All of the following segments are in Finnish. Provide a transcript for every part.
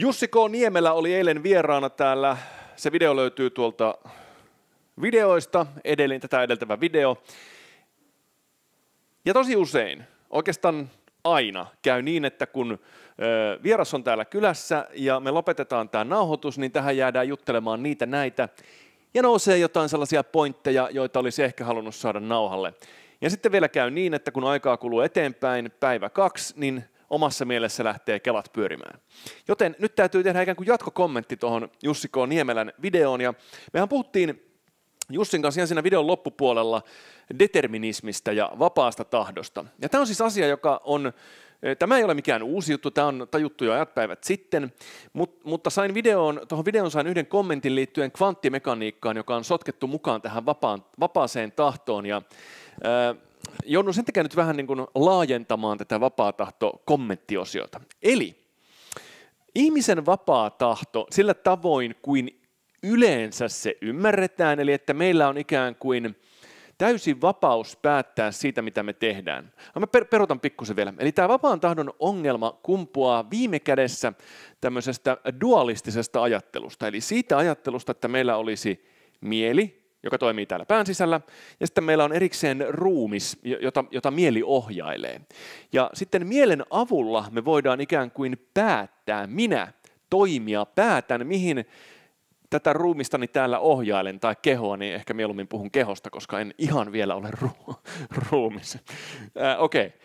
Jussi K. Niemelä oli eilen vieraana täällä. Se video löytyy tuolta videoista, edellin, tätä edeltävä video. Ja tosi usein, oikeastaan aina käy niin, että kun vieras on täällä kylässä ja me lopetetaan tämä nauhoitus, niin tähän jäädään juttelemaan niitä näitä ja nousee jotain sellaisia pointteja, joita olisi ehkä halunnut saada nauhalle. Ja sitten vielä käy niin, että kun aikaa kuluu eteenpäin, päivä kaksi, niin omassa mielessä lähtee kelat pyörimään. Joten nyt täytyy tehdä ikään kuin jatkokommentti tuohon Jussi K. Niemelän videoon. Ja mehän puhuttiin Jussin kanssa ihan siinä videon loppupuolella determinismista ja vapaasta tahdosta. Ja tämä on siis asia, joka on eh, Tämä ei ole mikään uusi juttu, tämä on tajuttu jo ajat päivät sitten, Mut, mutta sain videoon, tuohon videoon sain yhden kommentin liittyen kvanttimekaniikkaan, joka on sotkettu mukaan tähän vapaan, vapaaseen tahtoon. Ja, äh, joudun sen takia nyt vähän niin kuin laajentamaan tätä vapaatahto-kommenttiosiota. Eli ihmisen vapaa tahto sillä tavoin kuin yleensä se ymmärretään, eli että meillä on ikään kuin täysin vapaus päättää siitä, mitä me tehdään. Mä per- perutan pikkusen vielä. Eli tämä vapaan tahdon ongelma kumpuaa viime kädessä tämmöisestä dualistisesta ajattelusta, eli siitä ajattelusta, että meillä olisi mieli, joka toimii täällä pään sisällä. Ja sitten meillä on erikseen ruumis, jota, jota mieli ohjailee. Ja sitten mielen avulla me voidaan ikään kuin päättää, minä toimia, päätän, mihin tätä ruumistani täällä ohjailen tai kehoa, niin ehkä mieluummin puhun kehosta, koska en ihan vielä ole ru- ruumis. Äh, Okei. Okay.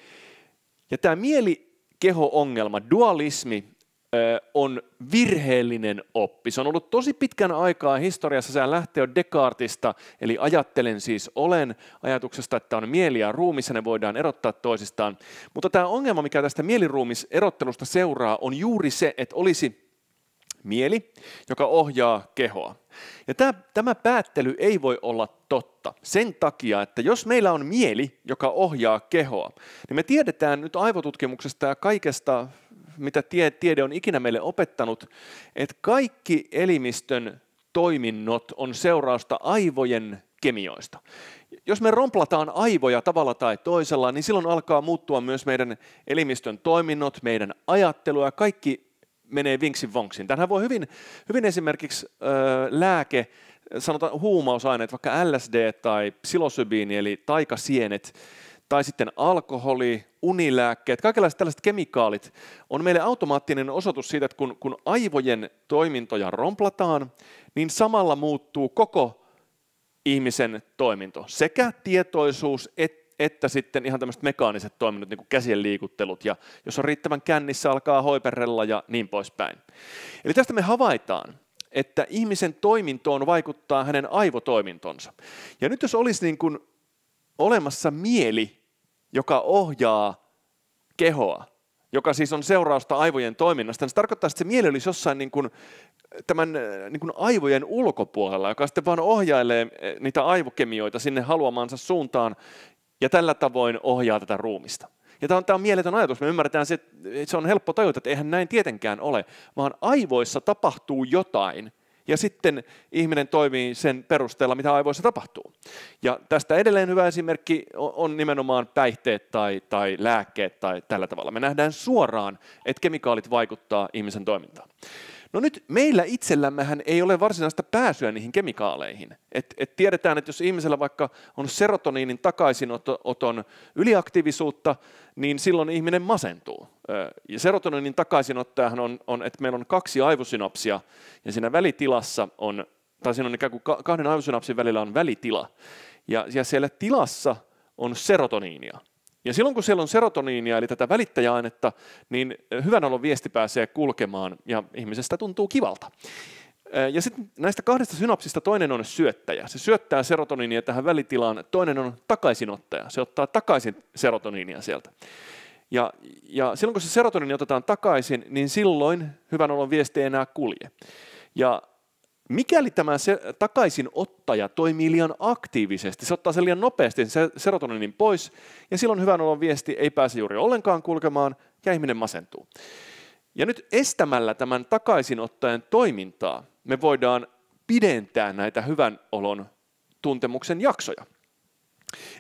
Ja tämä mieli-keho-ongelma, dualismi, on virheellinen oppi. Se on ollut tosi pitkän aikaa historiassa, se lähtee Descartesista, eli ajattelen siis olen ajatuksesta, että on mieli ja ja ne voidaan erottaa toisistaan. Mutta tämä ongelma, mikä tästä mieliruumiserottelusta seuraa, on juuri se, että olisi mieli, joka ohjaa kehoa. Ja tämä, tämä päättely ei voi olla totta sen takia, että jos meillä on mieli, joka ohjaa kehoa, niin me tiedetään nyt aivotutkimuksesta ja kaikesta mitä tie, tiede on ikinä meille opettanut, että kaikki elimistön toiminnot on seurausta aivojen kemioista. Jos me romplataan aivoja tavalla tai toisella, niin silloin alkaa muuttua myös meidän elimistön toiminnot, meidän ajattelu ja kaikki menee vinksin vonksin. Tämähän voi hyvin, hyvin esimerkiksi ö, lääke, sanotaan huumausaineet, vaikka LSD tai psilosybiini eli taikasienet, tai sitten alkoholi, unilääkkeet, kaikenlaiset tällaiset kemikaalit on meille automaattinen osoitus siitä, että kun, kun aivojen toimintoja romplataan, niin samalla muuttuu koko ihmisen toiminto, sekä tietoisuus että että sitten ihan tämmöiset mekaaniset toiminnot, niin kuin käsien liikuttelut ja jos on riittävän kännissä, alkaa hoiperrella ja niin poispäin. Eli tästä me havaitaan, että ihmisen toimintoon vaikuttaa hänen aivotoimintonsa. Ja nyt jos olisi niin kuin olemassa mieli joka ohjaa kehoa, joka siis on seurausta aivojen toiminnasta, niin se tarkoittaa, että se mieli olisi jossain niin kuin tämän äh, niin kuin aivojen ulkopuolella, joka sitten vaan ohjailee äh, niitä aivokemioita sinne haluamansa suuntaan ja tällä tavoin ohjaa tätä ruumista. Ja tämä on, tämä on mieletön ajatus. Me ymmärretään se, että se on helppo tajuta, että eihän näin tietenkään ole, vaan aivoissa tapahtuu jotain, ja sitten ihminen toimii sen perusteella, mitä aivoissa tapahtuu. Ja tästä edelleen hyvä esimerkki on nimenomaan päihteet tai, tai lääkkeet tai tällä tavalla. Me nähdään suoraan, että kemikaalit vaikuttaa ihmisen toimintaan. No nyt meillä itsellämmehän ei ole varsinaista pääsyä niihin kemikaaleihin. Et, et tiedetään, että jos ihmisellä vaikka on serotoniinin takaisinoton yliaktiivisuutta, niin silloin ihminen masentuu. Ja serotoninin takaisinottajahan on, on, että meillä on kaksi aivosynapsia ja siinä välitilassa on, tai siinä on ikään kuin kahden aivosynapsin välillä on välitila. Ja, ja siellä tilassa on serotoniinia. Ja silloin kun siellä on serotoniinia, eli tätä välittäjäainetta, niin hyvän olon viesti pääsee kulkemaan ja ihmisestä tuntuu kivalta. Ja sitten näistä kahdesta synapsista toinen on syöttäjä. Se syöttää serotoniinia tähän välitilaan, toinen on takaisinottaja. Se ottaa takaisin serotoniinia sieltä. Ja, ja silloin kun se serotoniini otetaan takaisin, niin silloin hyvän olon viesti ei enää kulje. Ja mikäli tämä se, takaisinottaja toimii liian aktiivisesti, se ottaa sen liian nopeasti se serotoniinin pois, ja silloin hyvän olon viesti ei pääse juuri ollenkaan kulkemaan, ja ihminen masentuu. Ja nyt estämällä tämän takaisinottajan toimintaa, me voidaan pidentää näitä hyvän olon tuntemuksen jaksoja.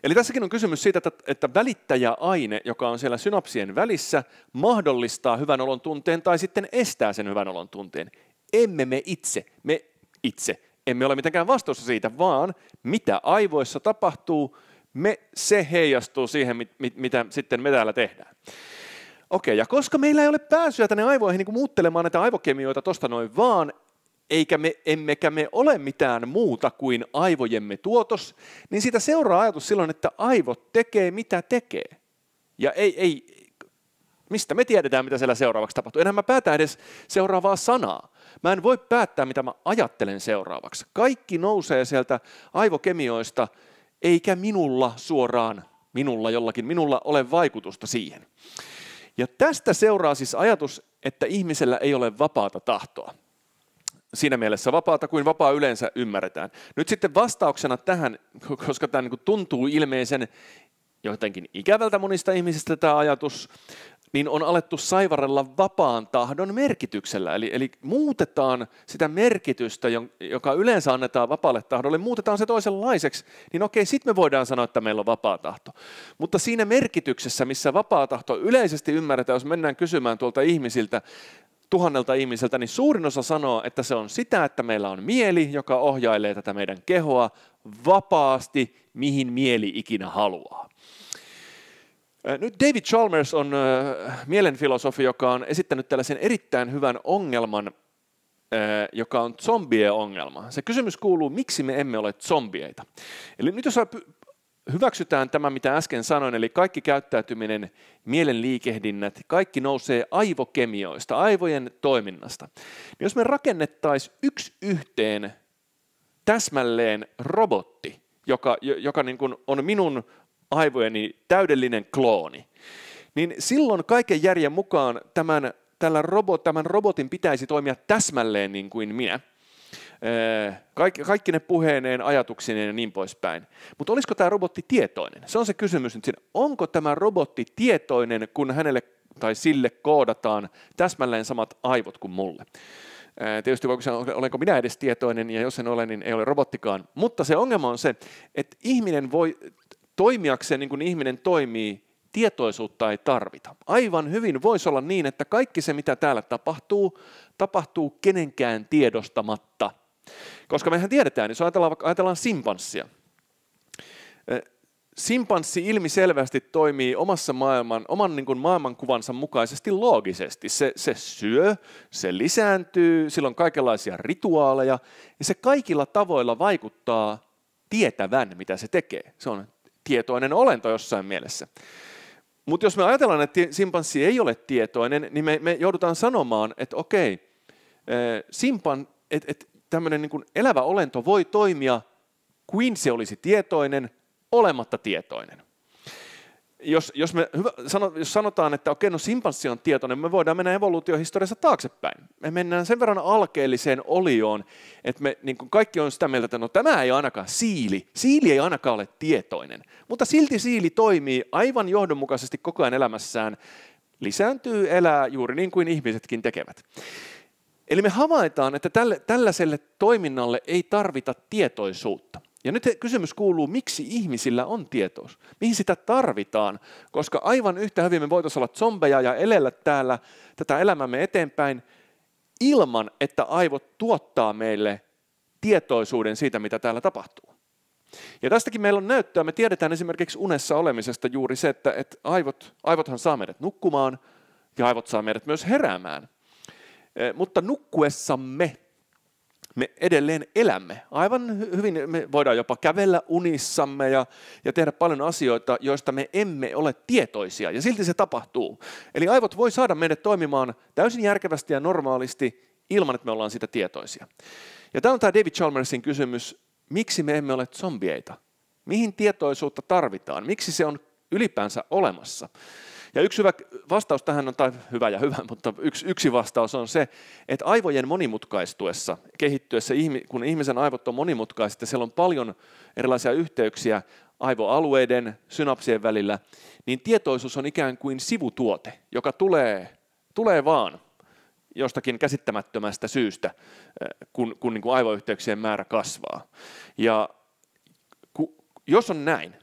Eli tässäkin on kysymys siitä, että, että välittäjäaine, joka on siellä synapsien välissä, mahdollistaa hyvän olon tunteen tai sitten estää sen hyvän olon tunteen. Emme me itse, me itse, emme ole mitenkään vastuussa siitä, vaan mitä aivoissa tapahtuu, me, se heijastuu siihen, mit, mit, mitä sitten me täällä tehdään. Okei, ja koska meillä ei ole pääsyä tänne aivoihin niin muuttelemaan näitä aivokemioita tuosta noin vaan, eikä me, emmekä me ole mitään muuta kuin aivojemme tuotos, niin siitä seuraa ajatus silloin, että aivot tekee mitä tekee. Ja ei, ei, mistä me tiedetään, mitä siellä seuraavaksi tapahtuu. Enhän mä päätä edes seuraavaa sanaa. Mä en voi päättää, mitä mä ajattelen seuraavaksi. Kaikki nousee sieltä aivokemioista, eikä minulla suoraan, minulla jollakin, minulla ole vaikutusta siihen. Ja tästä seuraa siis ajatus, että ihmisellä ei ole vapaata tahtoa siinä mielessä vapaata kuin vapaa yleensä ymmärretään. Nyt sitten vastauksena tähän, koska tämä niin tuntuu ilmeisen jotenkin ikävältä monista ihmisistä tämä ajatus, niin on alettu saivarella vapaan tahdon merkityksellä. Eli, eli muutetaan sitä merkitystä, joka yleensä annetaan vapaalle tahdolle, muutetaan se toisenlaiseksi, niin okei, sitten me voidaan sanoa, että meillä on vapaa tahto. Mutta siinä merkityksessä, missä vapaa tahto yleisesti ymmärretään, jos mennään kysymään tuolta ihmisiltä, tuhannelta ihmiseltä, niin suurin osa sanoo, että se on sitä, että meillä on mieli, joka ohjailee tätä meidän kehoa vapaasti, mihin mieli ikinä haluaa. Nyt David Chalmers on mielenfilosofi, joka on esittänyt tällaisen erittäin hyvän ongelman, joka on zombie-ongelma. Se kysymys kuuluu, miksi me emme ole zombieita. Eli nyt jos hyväksytään tämä, mitä äsken sanoin, eli kaikki käyttäytyminen, mielen kaikki nousee aivokemioista, aivojen toiminnasta. Niin jos me rakennettaisiin yksi yhteen täsmälleen robotti, joka, joka niin kuin on minun aivojeni täydellinen klooni, niin silloin kaiken järjen mukaan tämän, tällä robot, tämän robotin pitäisi toimia täsmälleen niin kuin minä – Äh, kaikki, kaikki ne puheineen, ajatuksineen ja niin poispäin. Mutta olisiko tämä robotti tietoinen? Se on se kysymys nyt siinä. Onko tämä robotti tietoinen, kun hänelle tai sille koodataan täsmälleen samat aivot kuin mulle? Äh, tietysti voiko sanoa, olenko minä edes tietoinen, ja jos en ole, niin ei ole robottikaan. Mutta se ongelma on se, että ihminen voi toimiakseen niin kuin ihminen toimii, tietoisuutta ei tarvita. Aivan hyvin voisi olla niin, että kaikki se, mitä täällä tapahtuu, tapahtuu kenenkään tiedostamatta – koska mehän tiedetään, niin jos ajatellaan, ajatellaan simpanssia. Simpanssi ilmiselvästi toimii omassa maailman, oman niin kuin maailmankuvansa mukaisesti loogisesti. Se, se syö, se lisääntyy, sillä on kaikenlaisia rituaaleja ja se kaikilla tavoilla vaikuttaa tietävän, mitä se tekee. Se on tietoinen olento jossain mielessä. Mutta jos me ajatellaan, että simpanssi ei ole tietoinen, niin me, me joudutaan sanomaan, että okei, simpan, et, et, tämmöinen niin kuin elävä olento voi toimia kuin se olisi tietoinen, olematta tietoinen. Jos, jos, me hyvä, sano, jos sanotaan, että okei, no simpanssi on tietoinen, me voidaan mennä evoluutiohistoriassa taaksepäin. Me mennään sen verran alkeelliseen olioon, että me niin kuin kaikki on sitä mieltä, että no tämä ei ainakaan siili. Siili ei ainakaan ole tietoinen, mutta silti siili toimii aivan johdonmukaisesti koko ajan elämässään lisääntyy, elää juuri niin kuin ihmisetkin tekevät. Eli me havaitaan, että tälle, tällaiselle toiminnalle ei tarvita tietoisuutta. Ja nyt kysymys kuuluu, miksi ihmisillä on tietous? Mihin sitä tarvitaan? Koska aivan yhtä hyvin me voitaisiin olla zombeja ja elellä täällä tätä elämämme eteenpäin ilman, että aivot tuottaa meille tietoisuuden siitä, mitä täällä tapahtuu. Ja tästäkin meillä on näyttöä. Me tiedetään esimerkiksi unessa olemisesta juuri se, että, että aivot, aivothan saa meidät nukkumaan ja aivot saa meidät myös heräämään. Eh, mutta nukkuessamme me edelleen elämme. Aivan hyvin me voidaan jopa kävellä unissamme ja, ja tehdä paljon asioita, joista me emme ole tietoisia, ja silti se tapahtuu. Eli aivot voi saada meidät toimimaan täysin järkevästi ja normaalisti ilman, että me ollaan sitä tietoisia. Ja tämä on tämä David Chalmersin kysymys, miksi me emme ole zombieita? Mihin tietoisuutta tarvitaan? Miksi se on ylipäänsä olemassa? Ja yksi hyvä vastaus tähän on, tai hyvä ja hyvä, mutta yksi, yksi vastaus on se, että aivojen monimutkaistuessa, kehittyessä, kun ihmisen aivot on monimutkaiset ja siellä on paljon erilaisia yhteyksiä aivoalueiden, synapsien välillä, niin tietoisuus on ikään kuin sivutuote, joka tulee, tulee vaan jostakin käsittämättömästä syystä, kun, kun niin kuin aivoyhteyksien määrä kasvaa. Ja ku, jos on näin,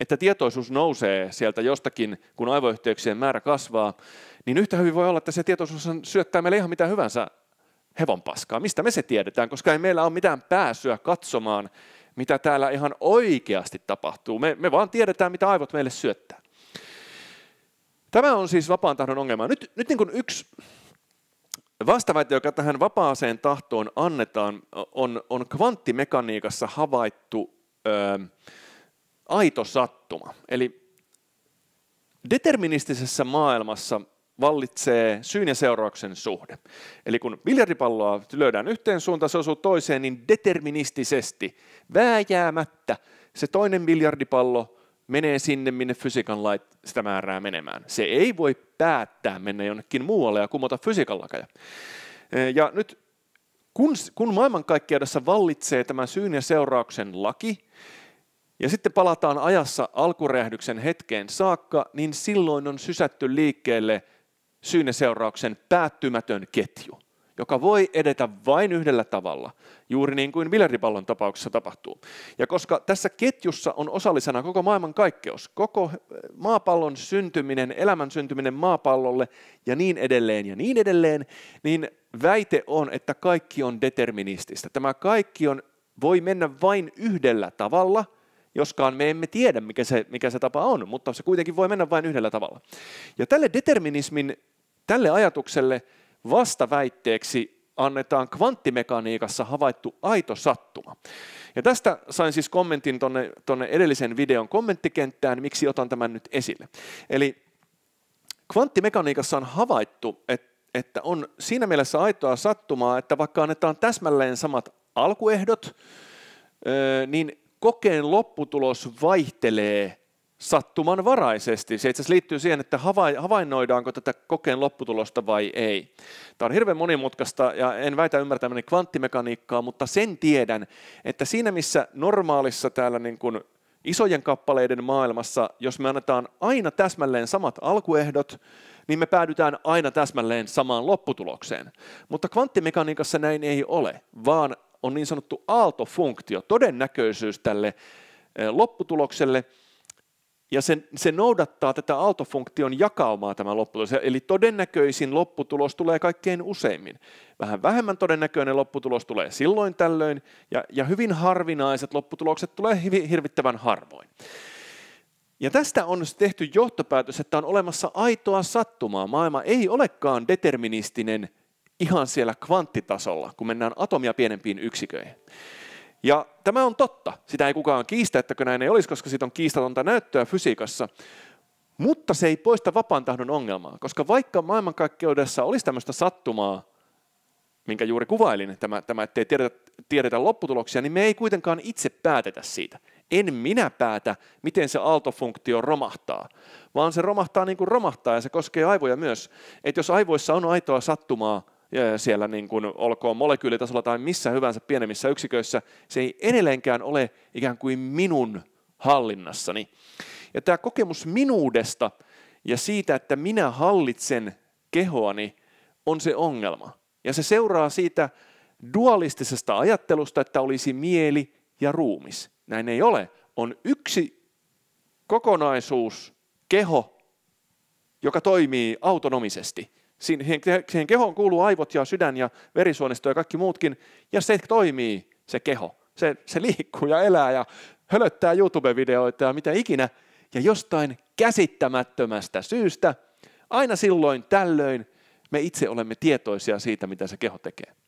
että tietoisuus nousee sieltä jostakin, kun aivoyhteyksien määrä kasvaa, niin yhtä hyvin voi olla, että se tietoisuus syöttää meille ihan mitä hyvänsä paskaa. Mistä me se tiedetään, koska ei meillä ole mitään pääsyä katsomaan, mitä täällä ihan oikeasti tapahtuu. Me, me vaan tiedetään, mitä aivot meille syöttää. Tämä on siis vapaan tahdon ongelma. Nyt, nyt niin kuin yksi vastaväite, joka tähän vapaaseen tahtoon annetaan, on, on kvanttimekaniikassa havaittu... Öö, aito sattuma. Eli deterministisessä maailmassa vallitsee syyn ja seurauksen suhde. Eli kun biljardipalloa löydään yhteen suuntaan, se osuu toiseen, niin deterministisesti, vääjäämättä, se toinen biljardipallo menee sinne, minne fysiikan lait sitä määrää menemään. Se ei voi päättää mennä jonnekin muualle ja kumota fysiikan lakeja. Ja nyt kun, kun maailmankaikkeudessa vallitsee tämä syyn ja seurauksen laki, ja sitten palataan ajassa alkurehdyksen hetkeen saakka, niin silloin on sysätty liikkeelle syyn seurauksen päättymätön ketju, joka voi edetä vain yhdellä tavalla, juuri niin kuin biljardipallon tapauksessa tapahtuu. Ja koska tässä ketjussa on osallisena koko maailman kaikkeus, koko eh, maapallon syntyminen, elämän syntyminen maapallolle ja niin edelleen ja niin edelleen, niin väite on, että kaikki on deterministista, Tämä kaikki on voi mennä vain yhdellä tavalla – joskaan me emme tiedä, mikä se, mikä se tapa on, mutta se kuitenkin voi mennä vain yhdellä tavalla. Ja tälle determinismin, tälle ajatukselle vastaväitteeksi annetaan kvanttimekaniikassa havaittu aito sattuma. Ja tästä sain siis kommentin tuonne edellisen videon kommenttikenttään, miksi otan tämän nyt esille. Eli kvanttimekaniikassa on havaittu, että että on siinä mielessä aitoa sattumaa, että vaikka annetaan täsmälleen samat alkuehdot, niin kokeen lopputulos vaihtelee sattumanvaraisesti. Se itse asiassa liittyy siihen, että havainnoidaanko tätä kokeen lopputulosta vai ei. Tämä on hirveän monimutkaista ja en väitä ymmärtämäni kvanttimekaniikkaa, mutta sen tiedän, että siinä missä normaalissa täällä niin kuin isojen kappaleiden maailmassa, jos me annetaan aina täsmälleen samat alkuehdot, niin me päädytään aina täsmälleen samaan lopputulokseen. Mutta kvanttimekaniikassa näin ei ole, vaan on niin sanottu aaltofunktio, todennäköisyys tälle eh, lopputulokselle, ja se, se noudattaa tätä aaltofunktion jakaumaa tämä lopputulos. Eli todennäköisin lopputulos tulee kaikkein useimmin. Vähän vähemmän todennäköinen lopputulos tulee silloin tällöin, ja, ja hyvin harvinaiset lopputulokset tulee hirvittävän harvoin. Ja tästä on tehty johtopäätös, että on olemassa aitoa sattumaa. Maailma ei olekaan deterministinen ihan siellä kvanttitasolla, kun mennään atomia pienempiin yksiköihin. Ja tämä on totta. Sitä ei kukaan kiistä, ettäkö näin ei olisi, koska siitä on kiistatonta näyttöä fysiikassa. Mutta se ei poista vapaan tahdon ongelmaa, koska vaikka maailmankaikkeudessa olisi tämmöistä sattumaa, minkä juuri kuvailin, tämä, tämä ettei tiedetä, tiedetä lopputuloksia, niin me ei kuitenkaan itse päätetä siitä. En minä päätä, miten se aaltofunktio romahtaa, vaan se romahtaa niin kuin romahtaa ja se koskee aivoja myös. Että jos aivoissa on aitoa sattumaa, siellä niin kuin, olkoon molekyylitasolla tai missä hyvänsä pienemmissä yksiköissä, se ei edelleenkään ole ikään kuin minun hallinnassani. Ja tämä kokemus minuudesta ja siitä, että minä hallitsen kehoani, on se ongelma. Ja se seuraa siitä dualistisesta ajattelusta, että olisi mieli ja ruumis. Näin ei ole. On yksi kokonaisuus, keho, joka toimii autonomisesti – Siihen kehoon kuuluu aivot ja sydän ja verisuonisto ja kaikki muutkin, ja se toimii se keho. Se, se liikkuu ja elää ja hölöttää YouTube-videoita ja mitä ikinä. Ja jostain käsittämättömästä syystä, aina silloin tällöin, me itse olemme tietoisia siitä, mitä se keho tekee.